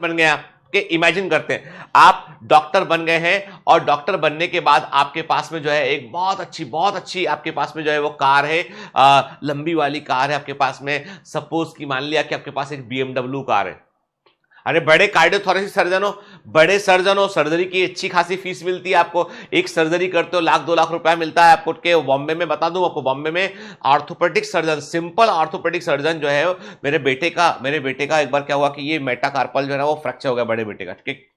बन गया कि इमेजिन करते हैं आप डॉक्टर बन गए हैं और डॉक्टर बनने के बाद आपके पास में जो है एक बहुत अच्छी बहुत अच्छी आपके पास में जो है वो कार है आ, लंबी वाली कार है आपके पास में सपोज की मान लिया कि आपके पास एक बीएमडब्ल्यू कार है अरे बड़े कार्डियोथोरेसिक सर्जन हो बड़े सर्जन हो सर्जरी की अच्छी खासी फीस मिलती है आपको एक सर्जरी करते हो लाख दो लाख रुपया मिलता है आपको के बॉम्बे में बता दूं आपको बॉम्बे में orthopaedic surgeon simple orthopaedic surgeon जो है मेरे बेटे का मेरे बेटे का एक बार क्या हुआ कि ये मेटाकार्पल जो है वो फ्रैक्चर हो गया बड़े बेटे का ठीक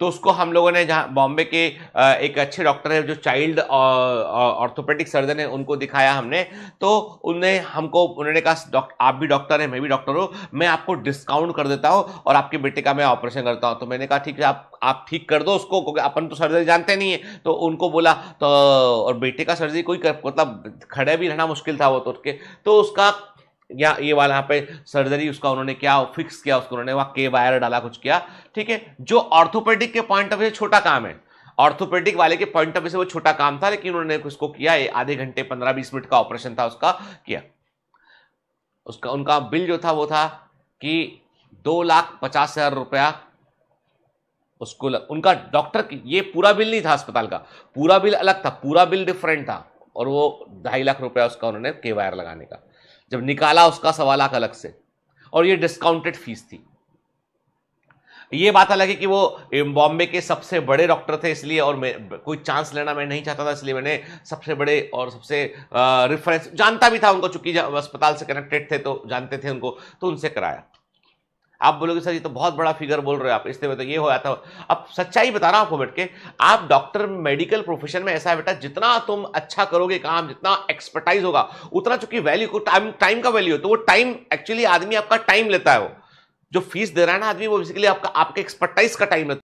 तो उसको हम लोगों ने जहाँ बॉम्बे के एक अच्छे डॉक्टर है जो चाइल्ड ऑर्थोपेडिक सर्जन है उनको दिखाया हमने तो उन्हें हमको उन्होंने कहा आप भी डॉक्टर हैं मैं भी डॉक्टर हूँ मैं आपको डिस्काउंट कर देता हूँ और आपके बेटे का मैं ऑपरेशन करता हूँ तो मैंने कहा ठीक है आप आप ठीक कर दो उसको क्योंकि अपन तो सर्जरी जानते नहीं है तो उनको बोला तो और बेटे का सर्जरी कोई मतलब खड़े भी रहना मुश्किल था वो तो उसके तो उसका या ये वाला यहाँ पे सर्जरी उसका उन्होंने क्या फिक्स किया उसको उन्होंने वहाँ के वायर डाला कुछ किया ठीक है जो ऑर्थोपेडिक के पॉइंट ऑफ व्यू छोटा काम है ऑर्थोपेडिक वाले के पॉइंट ऑफ व्यू से वो छोटा काम था लेकिन उन्होंने उसको किया आधे घंटे पंद्रह बीस मिनट का ऑपरेशन था उसका किया उसका उनका बिल जो था वो था कि दो लाख पचास हजार रुपया उसको लग, उनका डॉक्टर ये पूरा बिल नहीं था अस्पताल का पूरा बिल अलग था पूरा बिल डिफरेंट था और वो ढाई लाख रुपया उसका उन्होंने के वायर लगाने का जब निकाला उसका सवाल लाख अलग से और ये डिस्काउंटेड फीस थी ये बात अलग है कि वो बॉम्बे के सबसे बड़े डॉक्टर थे इसलिए और मैं कोई चांस लेना मैं नहीं चाहता था इसलिए मैंने सबसे बड़े और सबसे रेफरेंस जानता भी था उनको चूंकि अस्पताल से कनेक्टेड थे तो जानते थे उनको तो उनसे कराया आप बोलोगे सर ये तो बहुत बड़ा फिगर बोल रहे हो आप इसलिए तो ये हो जाता अब सच्चाई बता रहा हूँ आपको बैठ के आप डॉक्टर मेडिकल प्रोफेशन में ऐसा है बेटा जितना तुम अच्छा करोगे काम जितना एक्सपर्टाइज होगा उतना चूंकि वैल्यू को टाइम टाइम का वैल्यू तो वो टाइम एक्चुअली आदमी आपका टाइम लेता है वो जो फीस दे रहा है ना आदमी वो बेसिकली आपका आपके एक्सपर्टाइज का टाइम लेता है